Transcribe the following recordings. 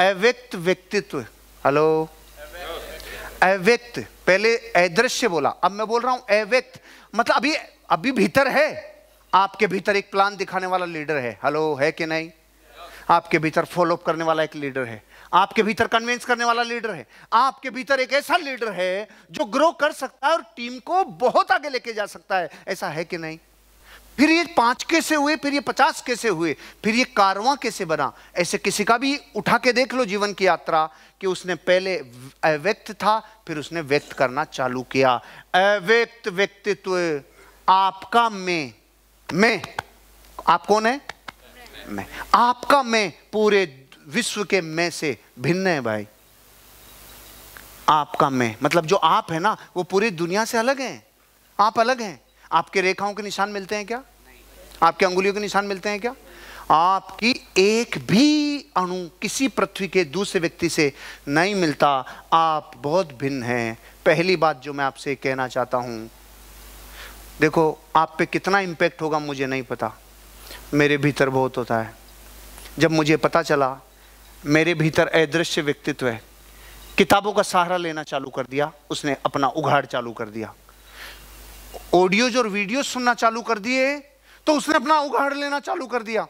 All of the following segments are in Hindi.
अव्यक्त व्यक्तित्व हेलो अव्यक्त पहले अदृश्य बोला अब मैं बोल रहा हूं अव्यक्त मतलब अभी अभी भीतर है आपके भीतर एक प्लान दिखाने वाला लीडर है हेलो है कि नहीं आपके भीतर फॉलोअप करने वाला एक लीडर है आपके भीतर कन्विंस करने वाला लीडर है आपके भीतर एक ऐसा लीडर है जो ग्रो कर सकता है और टीम को बहुत आगे लेके जा सकता है ऐसा है कि नहीं फिर ये पांच कैसे हुए फिर ये पचास कैसे हुए फिर ये कारवा कैसे बना ऐसे किसी का भी उठा के देख लो जीवन की यात्रा कि उसने पहले अव्यक्त था फिर उसने व्यक्त करना चालू किया अव्यक्त व्यक्तित्व आपका मैं मैं आप कौन है मैं आपका मैं पूरे विश्व के मैं से भिन्न है भाई आपका मैं मतलब जो आप है ना वो पूरी दुनिया से अलग है आप अलग हैं आपके रेखाओं के निशान मिलते हैं क्या आपके अंगुलियों के निशान मिलते हैं क्या आपकी एक भी अणु किसी पृथ्वी के दूसरे व्यक्ति से नहीं मिलता आप बहुत भिन्न हैं पहली बात जो मैं आपसे कहना चाहता हूं देखो आप पे कितना इम्पैक्ट होगा मुझे नहीं पता मेरे भीतर बहुत होता है जब मुझे पता चला मेरे भीतर अदृश्य व्यक्तित्व है किताबों का सहारा लेना चालू कर दिया उसने अपना उघाड़ चालू कर दिया ऑडियोज और वीडियो सुनना चालू कर दिए तो उसने अपना उघाड़ लेना चालू कर दिया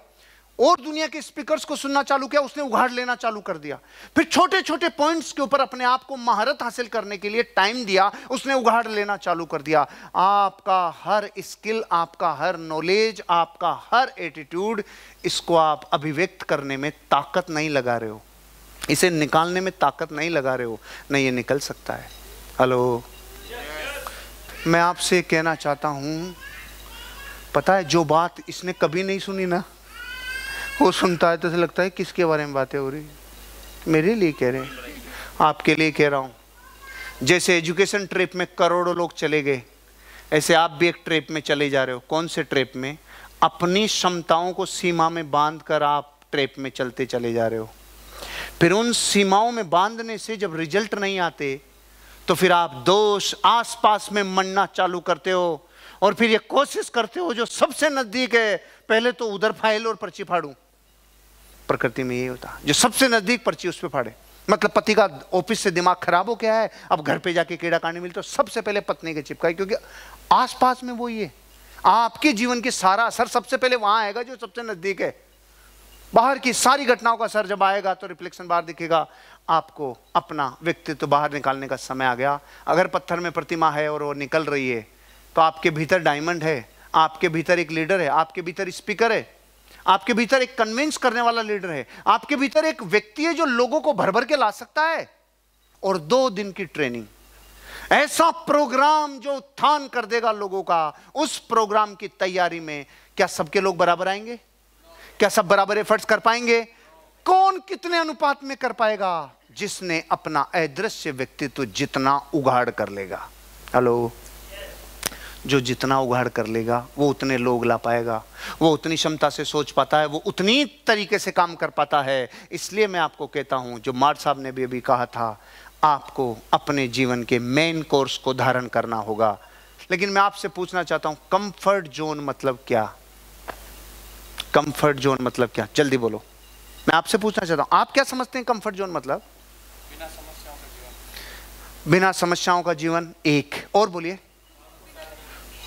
और दुनिया के स्पीकर्स को सुनना चालू किया उसने उघाड़ लेना चालू कर दिया फिर छोटे छोटे पॉइंट्स के ऊपर अपने आप को महारत हासिल करने के लिए टाइम दिया उसने उघाड़ लेना चालू कर दिया आपका हर स्किल आपका हर नॉलेज आपका हर एटीट्यूड इसको आप अभिव्यक्त करने में ताकत नहीं लगा रहे हो इसे निकालने में ताकत नहीं लगा रहे हो नहीं ये निकल सकता है हेलो मैं आपसे कहना चाहता हूँ पता है जो बात इसने कभी नहीं सुनी ना वो सुनता है तो ऐसा लगता है किसके बारे में बातें हो रही मेरे लिए कह रहे हैं आपके लिए कह रहा हूँ जैसे एजुकेशन ट्रिप में करोड़ों लोग चले गए ऐसे आप भी एक ट्रिप में चले जा रहे हो कौन से ट्रिप में अपनी क्षमताओं को सीमा में बांध कर आप ट्रिप में चलते चले जा रहे हो फिर उन सीमाओं में बांधने से जब रिजल्ट नहीं आते तो फिर आप दोष आसपास में मनना चालू करते हो और फिर ये कोशिश करते हो जो सबसे नज़दीक है पहले तो उधर फाइल और पर्ची फाड़ू प्रकृति में ये होता जो सबसे नज़दीक पर्ची उस पर फाड़े मतलब पति का ऑफिस से दिमाग खराब हो गया है अब घर पे जाके कीड़ा काटने मिलते तो सबसे पहले पत्नी के चिपका क्योंकि आसपास में वो ये आपके जीवन के सारा असर सबसे पहले वहां आएगा जो सबसे नज़दीक है बाहर की सारी घटनाओं का सर जब आएगा तो रिफ्लेक्शन बाहर दिखेगा आपको अपना व्यक्तित्व बाहर निकालने का समय आ गया अगर पत्थर में प्रतिमा है और वो निकल रही है तो आपके भीतर डायमंड है आपके भीतर एक लीडर है आपके भीतर स्पीकर है आपके भीतर एक कन्विंस करने वाला लीडर है आपके भीतर एक व्यक्ति है जो लोगों को भर भर के ला सकता है और दो दिन की ट्रेनिंग ऐसा प्रोग्राम जो उत्थान कर देगा लोगों का उस प्रोग्राम की तैयारी में क्या सबके लोग बराबर आएंगे क्या सब बराबर एफर्ट्स कर पाएंगे कौन कितने अनुपात में कर पाएगा जिसने अपना अदृश्य व्यक्तित्व जितना उघाड़ कर लेगा हेलो जो जितना उघाड़ कर लेगा वो उतने लोग ला पाएगा वो उतनी क्षमता से सोच पाता है वो उतनी तरीके से काम कर पाता है इसलिए मैं आपको कहता हूं जो मार साहब ने भी अभी कहा था आपको अपने जीवन के मेन कोर्स को धारण करना होगा लेकिन मैं आपसे पूछना चाहता हूं कंफर्ट जोन मतलब क्या कंफर्ट जोन मतलब क्या जल्दी बोलो मैं आपसे पूछना चाहता हूं आप क्या समझते हैं कंफर्ट जोन मतलब बिना समस्याओं का जीवन बिना समस्याओं का जीवन एक और बोलिए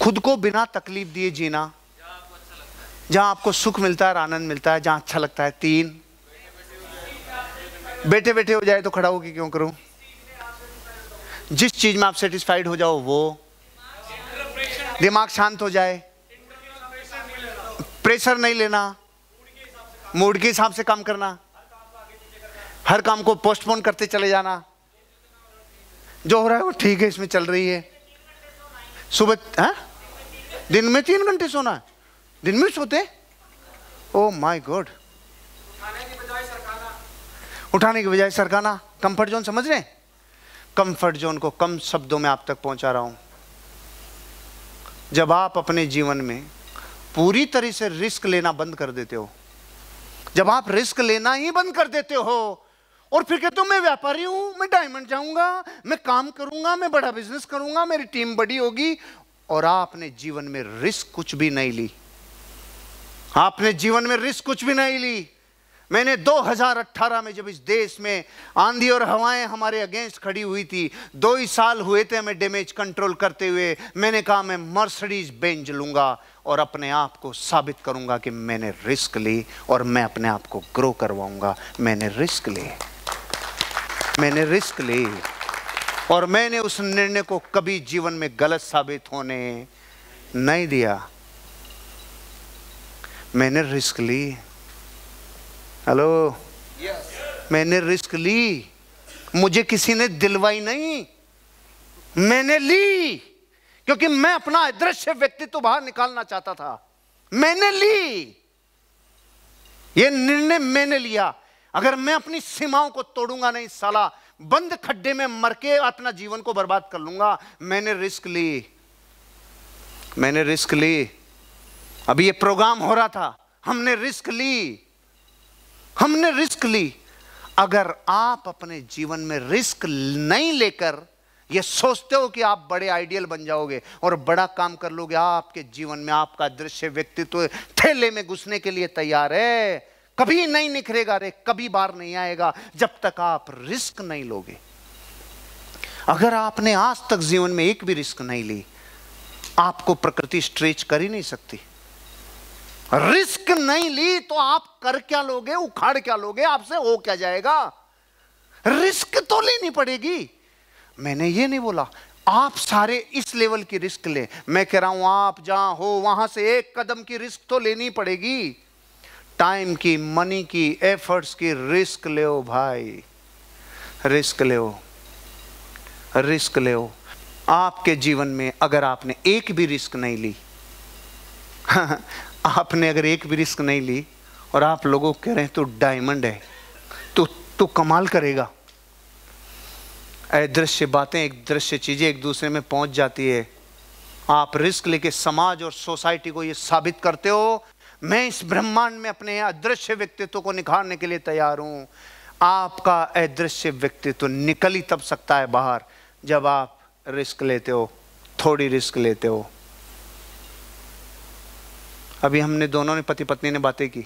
खुद को बिना तकलीफ दिए जीना जहां आपको सुख मिलता है आनंद मिलता है जहां अच्छा लगता है तीन बैठे बैठे हो जाए तो खड़ा होकर क्यों करूं जिस चीज़ में आप सेटिस्फाइड हो जाओ वो दिमाग शांत हो जाए प्रेशर नहीं लेना मूड के हिसाब से काम करना हर काम को पोस्टपोन करते चले जाना जो हो रहा है वो ठीक है इसमें चल रही है सुबह है हाँ? दिन में तीन घंटे सोना दिन में सोते ओ माय गॉड उठाने की बजाय सरकाना कंफर्ट जोन समझ रहे कंफर्ट जोन को कम शब्दों में आप तक पहुंचा रहा हूं जब आप अपने जीवन में पूरी तरह से रिस्क लेना बंद कर देते हो जब आप रिस्क लेना ही बंद कर देते हो और फिर कहते हो मैं व्यापारी हूं मैं डायमंड जाऊंगा मैं काम करूंगा मैं बड़ा बिजनेस करूंगा मेरी टीम बड़ी होगी और आपने जीवन में रिस्क कुछ भी नहीं ली आपने जीवन में रिस्क कुछ भी नहीं ली मैंने 2018 में जब इस देश में आंधी और हवाएं हमारे अगेंस्ट खड़ी हुई थी दो ही साल हुए थे हमें डैमेज कंट्रोल करते हुए मैंने कहा मैं मर्सडीज बेंज लूंगा और अपने आप को साबित करूंगा कि मैंने रिस्क ली और मैं अपने आप को ग्रो करवाऊंगा मैंने रिस्क ली मैंने रिस्क ली और मैंने उस निर्णय को कभी जीवन में गलत साबित होने नहीं दिया मैंने रिस्क ली हेलो yes. मैंने रिस्क ली मुझे किसी ने दिलवाई नहीं मैंने ली क्योंकि मैं अपना अदृश्य व्यक्तित्व बाहर निकालना चाहता था मैंने ली ये निर्णय मैंने लिया अगर मैं अपनी सीमाओं को तोड़ूंगा नहीं साला बंद खड्डे में मर के अपना जीवन को बर्बाद कर लूंगा मैंने रिस्क ली मैंने रिस्क ली अभी ये प्रोग्राम हो रहा था हमने रिस्क ली हमने रिस्क ली अगर आप अपने जीवन में रिस्क नहीं लेकर ये सोचते हो कि आप बड़े आइडियल बन जाओगे और बड़ा काम कर लोगे आपके जीवन में आपका दृश्य व्यक्तित्व थैले में घुसने के लिए तैयार है कभी नहीं निखरेगा रे कभी बार नहीं आएगा जब तक आप रिस्क नहीं लोगे अगर आपने आज तक जीवन में एक भी रिस्क नहीं ली आपको प्रकृति स्ट्रेच कर ही नहीं सकती रिस्क नहीं ली तो आप कर क्या लोगे उखाड़ क्या लोगे आपसे हो क्या जाएगा रिस्क तो लेनी पड़ेगी मैंने ये नहीं बोला आप सारे इस लेवल की रिस्क ले मैं कह रहा हूं आप जहां हो वहां से एक कदम की रिस्क तो लेनी पड़ेगी टाइम की मनी की एफर्ट्स की रिस्क ले भाई रिस्क ले रिस्क ले आपके जीवन में अगर आपने एक भी रिस्क नहीं ली आपने अगर एक भी रिस्क नहीं ली और आप लोगों कह रहे हैं तो डायमंड है तो तो कमाल करेगा अदृश्य बातें एक दृश्य चीज़ें एक दूसरे में पहुंच जाती है आप रिस्क लेके समाज और सोसाइटी को ये साबित करते हो मैं इस ब्रह्मांड में अपने अदृश्य व्यक्तित्व को निखारने के लिए तैयार हूँ आपका अदृश्य व्यक्तित्व निकल ही तब सकता है बाहर जब आप रिस्क लेते हो थोड़ी रिस्क लेते हो अभी हमने दोनों ने पति पत्नी ने बातें की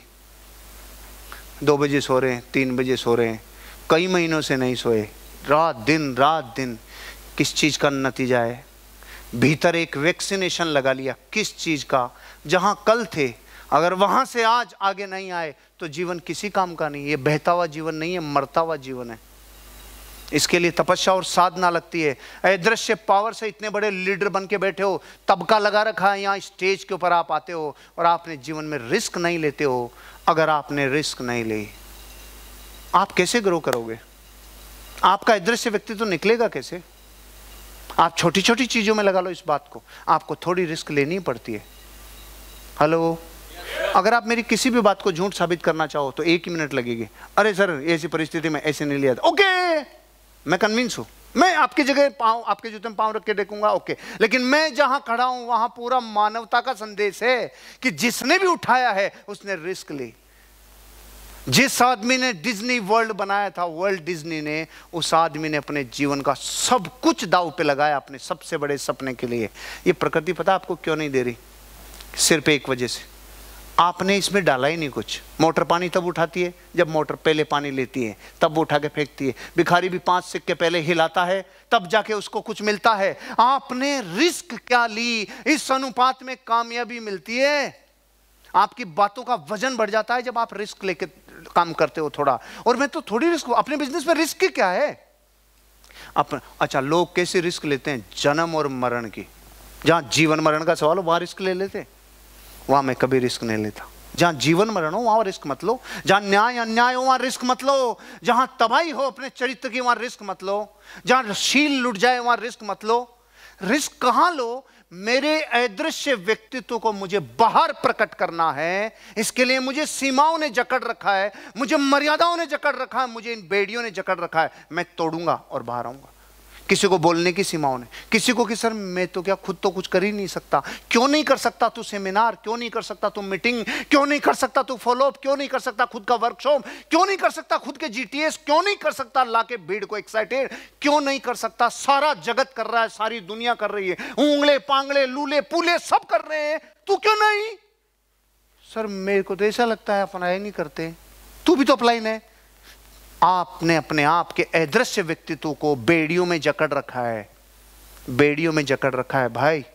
दो बजे सो रहे हैं तीन बजे सो रहे हैं कई महीनों से नहीं सोए रात दिन रात दिन किस चीज़ का नतीजा है भीतर एक वैक्सीनेशन लगा लिया किस चीज़ का जहाँ कल थे अगर वहाँ से आज आगे नहीं आए तो जीवन किसी काम का नहीं ये बहता हुआ जीवन नहीं है मरता हुआ जीवन है इसके लिए तपस्या और साधना लगती है अदृश्य पावर से इतने बड़े लीडर बन के बैठे हो तबका लगा रखा है यहाँ स्टेज के ऊपर आप आते हो और आपने जीवन में रिस्क नहीं लेते हो अगर आपने रिस्क नहीं ली आप कैसे ग्रो करोगे आपका अदृश्य व्यक्ति तो निकलेगा कैसे आप छोटी छोटी चीज़ों में लगा लो इस बात को आपको थोड़ी रिस्क लेनी पड़ती है हेलो अगर आप मेरी किसी भी बात को झूठ साबित करना चाहो तो एक ही मिनट लगेगी अरे सर ऐसी परिस्थिति में ऐसे नहीं लिया था ओके मैं कन्विंस हूं मैं आपकी जगह पाँव आपके जूते में पाँव रख के देखूंगा ओके लेकिन मैं जहां खड़ा हूं वहां पूरा मानवता का संदेश है कि जिसने भी उठाया है उसने रिस्क ली जिस आदमी ने डिज्नी वर्ल्ड बनाया था वर्ल्ड डिज्नी ने उस आदमी ने अपने जीवन का सब कुछ दाव पे लगाया अपने सबसे बड़े सपने के लिए ये प्रकृति पता आपको क्यों नहीं दे रही सिर्फ एक वजह से आपने इसमें डाला ही नहीं कुछ मोटर पानी तब उठाती है जब मोटर पहले पानी लेती है तब वो उठा के फेंकती है भिखारी भी पांच सिक्के पहले हिलाता है तब जाके उसको कुछ मिलता है आपने रिस्क क्या ली इस अनुपात में कामयाबी मिलती है आपकी बातों का वजन बढ़ जाता है जब आप रिस्क लेके काम करते हो थोड़ा और मैं तो थोड़ी रिस्क अपने बिजनेस में रिस्क क्या है अपन अच्छा लोग कैसे रिस्क लेते हैं जन्म और मरण की जहां जीवन मरण का सवाल हो वहां रिस्क ले लेते वहां मैं कभी रिस्क नहीं लेता जहां जीवन मरण हो वहां रिस्क मत लो जहां न्याय अन्याय हो वहां रिस्क मत लो जहां तबाही हो अपने चरित्र की वहां रिस्क मत लो जहां शील लुट जाए वहां रिस्क मत लो रिस्क कहां लो मेरे अदृश्य व्यक्तित्व को मुझे बाहर प्रकट करना है इसके लिए मुझे सीमाओं ने जकड़ रखा है मुझे मर्यादाओं ने जकड़ रखा है मुझे इन बेड़ियों ने जकड़ रखा है मैं तोड़ूंगा और बाहर आऊंगा किसी को बोलने की सीमाओं ने किसी को कि सर मैं तो क्या खुद तो कुछ कर ही नहीं सकता क्यों नहीं कर सकता तू सेमिनार क्यों नहीं कर सकता तू मीटिंग क्यों नहीं कर सकता तू फॉलोअप क्यों नहीं कर सकता खुद का वर्कशॉप क्यों नहीं कर सकता खुद के जीटीएस क्यों नहीं कर सकता ला के भीड़ को एक्साइटेड क्यों नहीं कर सकता सारा जगत कर रहा है सारी दुनिया कर रही है उंगले पांगले लूले पूले सब कर रहे हैं तू क्यों नहीं सर मेरे को तो ऐसा लगता है अप्लाई नहीं करते तू भी तो अप्लाई नहीं आपने अपने आप के अदृश्य व्यक्तित्व को बेड़ियों में जकड़ रखा है बेड़ियों में जकड़ रखा है भाई